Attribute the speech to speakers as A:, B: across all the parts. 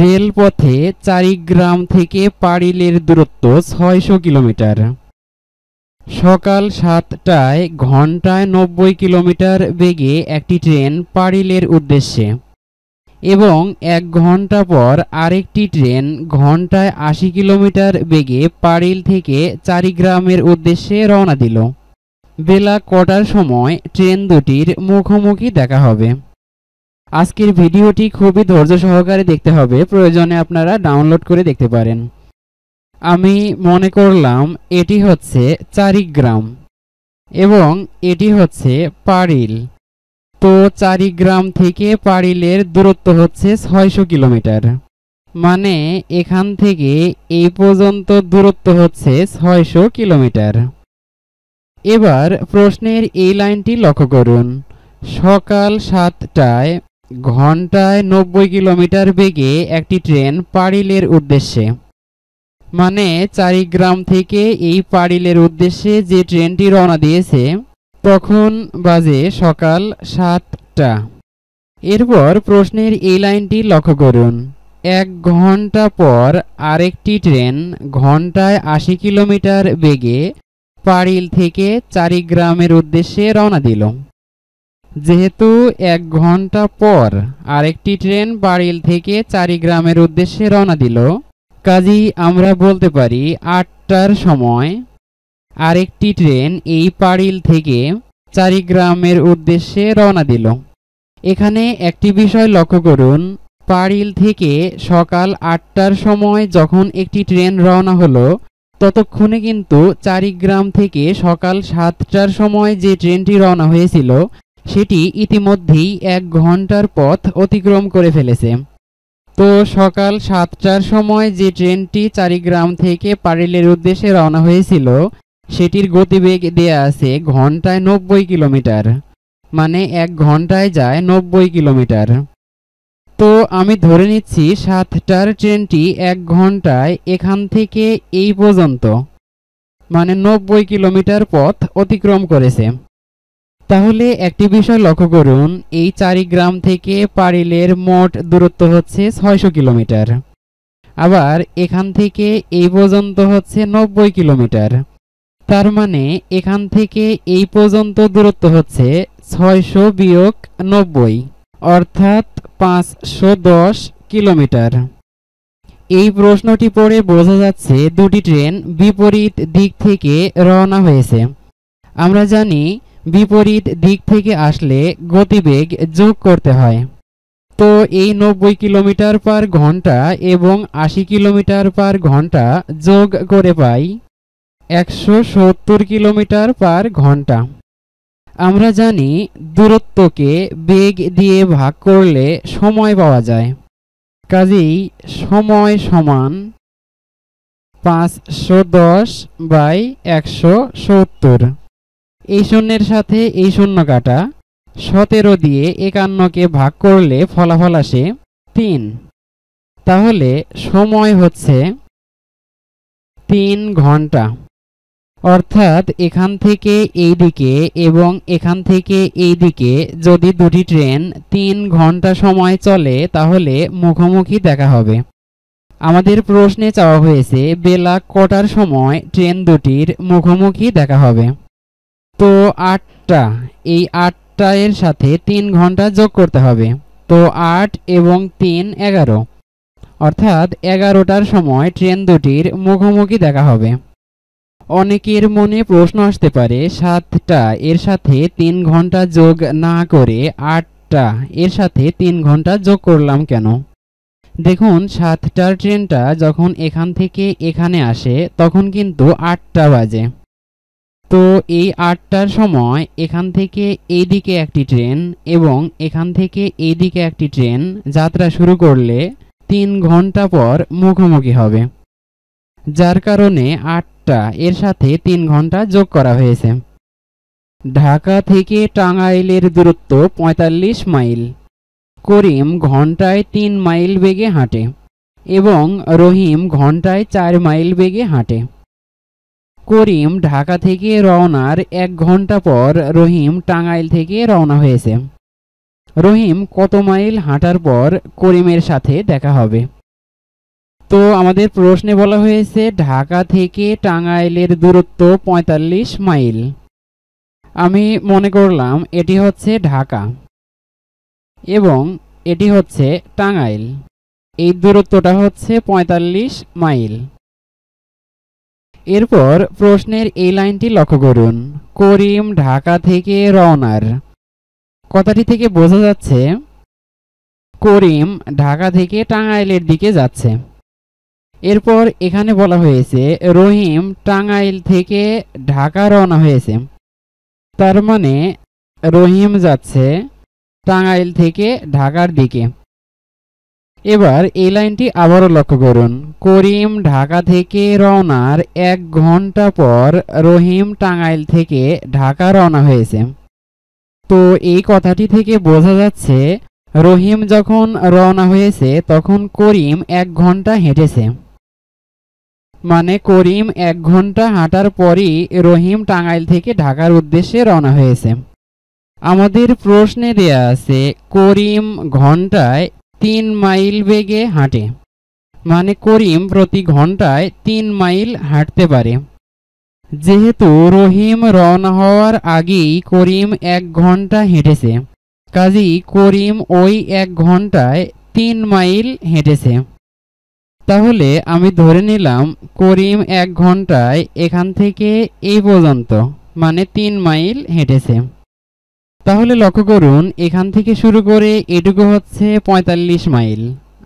A: রেলপথে চারিগ্রাম থেকে পাড়িলের দূরত্ব ছয়শো কিলোমিটার সকাল সাতটায় ঘন্টায় নব্বই কিলোমিটার বেগে একটি ট্রেন পাড়িলের উদ্দেশ্যে এবং এক ঘন্টা পর আরেকটি ট্রেন ঘন্টায় আশি কিলোমিটার বেগে পাড়িল থেকে চারিগ্রামের উদ্দেশ্যে রওনা দিল বেলা কটার সময় ট্রেন দুটির মুখোমুখি দেখা হবে আজকের ভিডিওটি খুবই ধৈর্য সহকারে দেখতে হবে প্রয়োজনে আপনারা ডাউনলোড করে দেখতে পারেন আমি মনে করলাম এটি হচ্ছে চারিগ্রাম এবং এটি হচ্ছে পারিল তো চারিগ্রাম থেকে পারিলের দূরত্ব হচ্ছে ছয়শো কিলোমিটার মানে এখান থেকে এই পর্যন্ত দূরত্ব হচ্ছে ছয়শো কিলোমিটার এবার প্রশ্নের এই লাইনটি লক্ষ্য করুন সকাল সাতটায় ঘন্টায় নব্বই কিলোমিটার বেগে একটি ট্রেন পাড়িলের উদ্দেশ্যে মানে চারিগ্রাম থেকে এই পাড়িলের উদ্দেশ্যে যে ট্রেনটি রওনা দিয়েছে তখন বাজে সকাল সাতটা এরপর প্রশ্নের এই লাইনটি লক্ষ্য করুন এক ঘন্টা পর আরেকটি ট্রেন ঘন্টায় আশি কিলোমিটার বেগে পাড়িল থেকে চারিগ্রামের উদ্দেশ্যে রওনা দিল যেহেতু এক ঘন্টা পর আরেকটি ট্রেন বাড়িল থেকে চারিগ্রামের উদ্দেশ্যে রওনা দিল কাজেই আমরা বলতে পারি আটটার সময় আরেকটি ট্রেন এই পাড়িল থেকে চারিগ্রামের উদ্দেশ্যে রওনা দিল এখানে একটি বিষয় লক্ষ্য করুন পাড়িল থেকে সকাল আটটার সময় যখন একটি ট্রেন রওনা হলো ততক্ষণে কিন্তু চারিগ্রাম থেকে সকাল সাতটার সময় যে ট্রেনটি রওনা হয়েছিল সেটি ইতিমধ্যেই এক ঘন্টার পথ অতিক্রম করে ফেলেছে তো সকাল সাতটার সময় যে ট্রেনটি চারিগ্রাম থেকে পারিলের উদ্দেশ্যে রওনা হয়েছিল সেটির গতিবেগ দেয়া আছে ঘন্টায় নব্বই কিলোমিটার মানে এক ঘন্টায় যায় নব্বই কিলোমিটার তো আমি ধরে নিচ্ছি সাতটার ট্রেনটি এক ঘন্টায় এখান থেকে এই পর্যন্ত মানে নব্বই কিলোমিটার পথ অতিক্রম করেছে তাহলে একটি বিষয় লক্ষ্য করুন এই চারিগ্রাম থেকে পারিলের মোট দূরত্ব হচ্ছে ছয়শো কিলোমিটার আবার এখান থেকে এই পর্যন্ত হচ্ছে নব্বই কিলোমিটার তার মানে এখান থেকে এই পর্যন্ত দূরত্ব হচ্ছে ছয়শো বিয়োগ নব্বই অর্থাৎ পাঁচশো দশ কিলোমিটার এই প্রশ্নটি পড়ে বোঝা যাচ্ছে দুটি ট্রেন বিপরীত দিক থেকে রওনা হয়েছে আমরা জানি বিপরীত দিক থেকে আসলে গতিবেগ যোগ করতে হয় তো এই নব্বই কিলোমিটার পার ঘন্টা এবং আশি কিলোমিটার পার ঘন্টা যোগ করে পাই একশো সত্তর কিলোমিটার পার ঘন্টা আমরা জানি দূরত্বকে বেগ দিয়ে ভাগ করলে সময় পাওয়া যায় কাজেই সময় সমান পাঁচশো দশ বাই একশো সত্তর এই শূন্যের সাথে এই শূন্য কাটা সতেরো দিয়ে একান্নকে ভাগ করলে ফলাফল আসে তিন তাহলে সময় হচ্ছে তিন ঘন্টা অর্থাৎ এখান থেকে এই দিকে এবং এখান থেকে এই দিকে যদি দুটি ট্রেন তিন ঘন্টা সময় চলে তাহলে মুখোমুখি দেখা হবে আমাদের প্রশ্নে চাওয়া হয়েছে বেলা কটার সময় ট্রেন দুটির মুখোমুখি দেখা হবে তো আটটা এই আটটা এর সাথে তিন ঘন্টা যোগ করতে হবে তো আট এবং তিন এগারো অর্থাৎ এগারোটার সময় ট্রেন দুটির মুখোমুখি দেখা হবে অনেকের মনে প্রশ্ন আসতে পারে সাতটা এর সাথে তিন ঘন্টা যোগ না করে আটটা এর সাথে তিন ঘন্টা যোগ করলাম কেন দেখুন সাতটার ট্রেনটা যখন এখান থেকে এখানে আসে তখন কিন্তু আটটা বাজে তো এই আটটার সময় এখান থেকে এইদিকে একটি ট্রেন এবং এখান থেকে এইদিকে একটি ট্রেন যাত্রা শুরু করলে তিন ঘন্টা পর মুখোমুখি হবে যার কারণে আটটা এর সাথে তিন ঘন্টা যোগ করা হয়েছে ঢাকা থেকে টাঙ্গাইলের দূরত্ব ৪৫ মাইল করিম ঘন্টায় তিন মাইল বেগে হাঁটে এবং রহিম ঘন্টায় চার মাইল বেগে হাঁটে করিম ঢাকা থেকে রওনার এক ঘন্টা পর রহিম টাঙ্গাইল থেকে রওনা হয়েছে রহিম কত মাইল হাঁটার পর করিমের সাথে দেখা হবে তো আমাদের প্রশ্নে বলা হয়েছে ঢাকা থেকে টাঙ্গাইলের দূরত্ব ৪৫ মাইল আমি মনে করলাম এটি হচ্ছে ঢাকা এবং এটি হচ্ছে টাঙ্গাইল এই দূরত্বটা হচ্ছে ৪৫ মাইল এরপর প্রশ্নের এই লাইনটি লক্ষ্য করুন করিম ঢাকা থেকে রওনার কথাটি থেকে বোঝা যাচ্ছে করিম ঢাকা থেকে টাঙ্গাইলের দিকে যাচ্ছে এরপর এখানে বলা হয়েছে রহিম টাঙ্গাইল থেকে ঢাকা রওনা হয়েছে তার মানে রহিম যাচ্ছে টাঙ্গাইল থেকে ঢাকার দিকে এবার এই লাইনটি আবারও লক্ষ্য করুন করিম ঢাকা থেকে রওনার এক ঘন্টা পর রহিম টাঙ্গাইল থেকে ঢাকা রওনা হয়েছে তো এই কথাটি থেকে বোঝা যাচ্ছে রহিম যখন রওনা হয়েছে তখন করিম এক ঘন্টা হেঁটেছে মানে করিম এক ঘন্টা হাঁটার পরই রহিম টাঙ্গাইল থেকে ঢাকার উদ্দেশ্যে রওনা হয়েছে আমাদের প্রশ্নে দেয়া আছে করিম ঘন্টায় তিন মাইল বেগে হাঁটে মানে করিম প্রতি ঘন্টায় তিন মাইল হাঁটতে পারে যেহেতু রহিম রওনা হওয়ার আগেই করিম এক ঘন্টা হেঁটেছে কাজেই করিম ওই এক ঘন্টায় তিন মাইল হেঁটেছে তাহলে আমি ধরে নিলাম করিম এক ঘন্টায় এখান থেকে এই পর্যন্ত মানে তিন মাইল হেঁটেছে তাহলে লক্ষ্য করুন এখান থেকে শুরু করে এটুকু হচ্ছে ৪৫ মাইল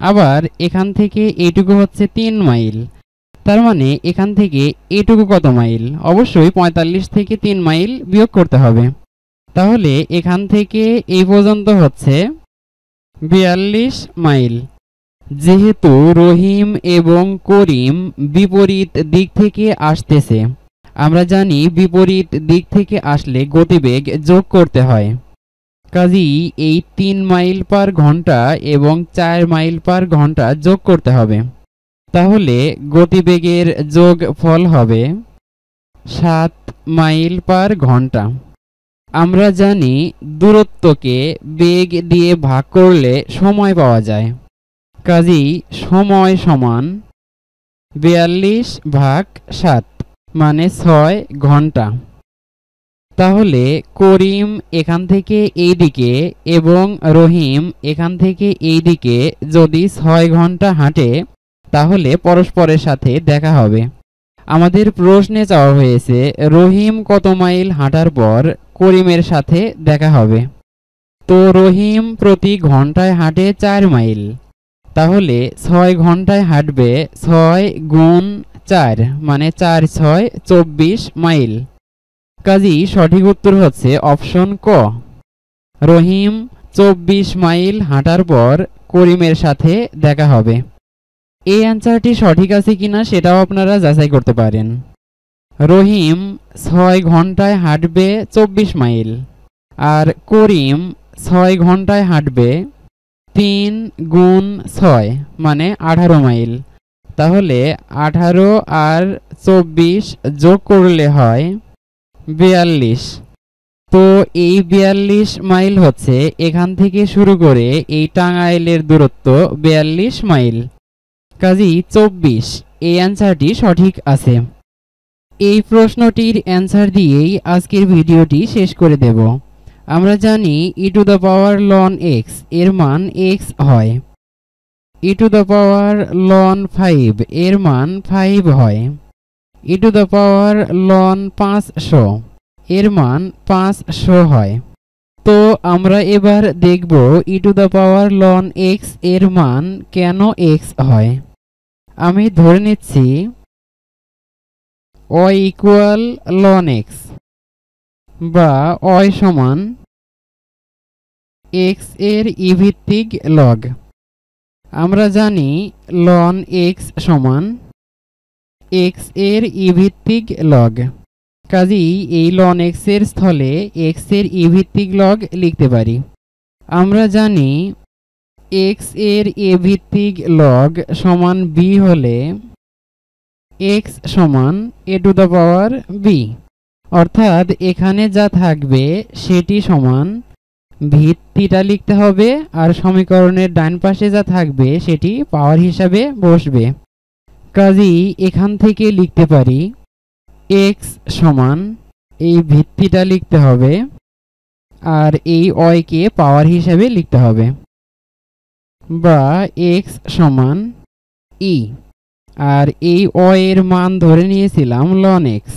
A: আবার এখান থেকে এটুকু হচ্ছে তিন মাইল তার মানে এখান থেকে এটুকু কত মাইল অবশ্যই ৪৫ থেকে তিন মাইল বিয়োগ করতে হবে তাহলে এখান থেকে এই পর্যন্ত হচ্ছে বিয়াল্লিশ মাইল যেহেতু রহিম এবং করিম বিপরীত দিক থেকে আসতেছে আমরা জানি বিপরীত দিক থেকে আসলে গতিবেগ যোগ করতে হয় কাজী এই তিন মাইল পার ঘন্টা এবং চার মাইল পার ঘন্টা যোগ করতে হবে তাহলে গতিবেগের যোগ ফল হবে সাত মাইল পার ঘন্টা আমরা জানি দূরত্বকে বেগ দিয়ে ভাগ করলে সময় পাওয়া যায় কাজী সময় সমান বিয়াল্লিশ ভাগ সাত মানে ছয় ঘন্টা তাহলে করিম এখান থেকে এইদিকে এবং রহিম এখান থেকে এইদিকে যদি ছয় ঘন্টা হাঁটে তাহলে পরস্পরের সাথে দেখা হবে আমাদের প্রশ্নে চাওয়া হয়েছে রহিম কত মাইল হাঁটার পর করিমের সাথে দেখা হবে তো রহিম প্রতি ঘন্টায় হাঁটে চার মাইল তাহলে ছয় ঘন্টায় হাঁটবে ছয় গুণ চার মানে চার ছয় চব্বিশ মাইল কাজী সঠিক উত্তর হচ্ছে অপশন ক রহিম চব্বিশ মাইল হাঁটার পর করিমের সাথে দেখা হবে এই অ্যান্সারটি সঠিক আছে কিনা সেটাও আপনারা যাচাই করতে পারেন রহিম ছয় ঘন্টায় হাঁটবে চব্বিশ মাইল আর করিম ছয় ঘন্টায় হাঁটবে তিন গুণ ছয় মানে আঠারো মাইল তাহলে আঠারো আর চব্বিশ যোগ করলে হয় বিয়াল্লিশ তো এই বিয়াল্লিশ মাইল হচ্ছে এখান থেকে শুরু করে এই টাঙ্গাইলের দূরত্ব বিয়াল্লিশ মাইল কাজেই চব্বিশ এই অ্যান্সারটি সঠিক আছে এই প্রশ্নটির অ্যান্সার দিয়েই আজকের ভিডিওটি শেষ করে দেব আমরা জানি e to the power ln x এর মান এক্স হয় e to the power ln five এর মান ফাইভ হয় e to the power ln 500 এর মান 500 হয় তো আমরা এবার দেখব e to the power ln x এর মান কেন এক্স হয় আমি ধরে নিচ্ছি অয় equal লন এক্স বা অয় সমান এক্স এর ইভিত্তিক লগ আমরা জানি লন এক্স সমান এক্স এর ইভিত্তিক e লগ কাজেই এই লন এক্স এর স্থলে এক্স এর ইভিত্তিক e লগ লিখতে পারি আমরা জানি এক্স এর এ e ভিত্তিক লগ সমান বি হলে এক্স সমান a to the power b অর্থাৎ এখানে যা থাকবে সেটি সমান ভিত্তিটা লিখতে হবে আর সমীকরণের ডান পাশে যা থাকবে সেটি পাওয়ার হিসাবে বসবে কাজেই এখান থেকে লিখতে পারি এক্স সমান এই ভিত্তিটা লিখতে হবে আর এই অয়কে পাওয়ার হিসাবে লিখতে হবে বা এক্স সমান ই e আর এই অয়ের মান ধরে নিয়েছিলাম লন এক্স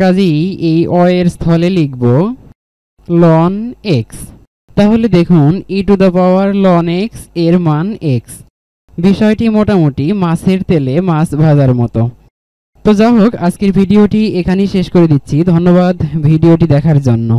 A: কাজেই এই অ এর স্থলে লিখব লন এক্স তাহলে দেখুন e to the power ln x এর মান এক্স বিষয়টি মোটামুটি মাছের তেলে মাছ ভাজার মতো তো যা হোক আজকের ভিডিওটি এখানেই শেষ করে দিচ্ছি ধন্যবাদ ভিডিওটি দেখার জন্য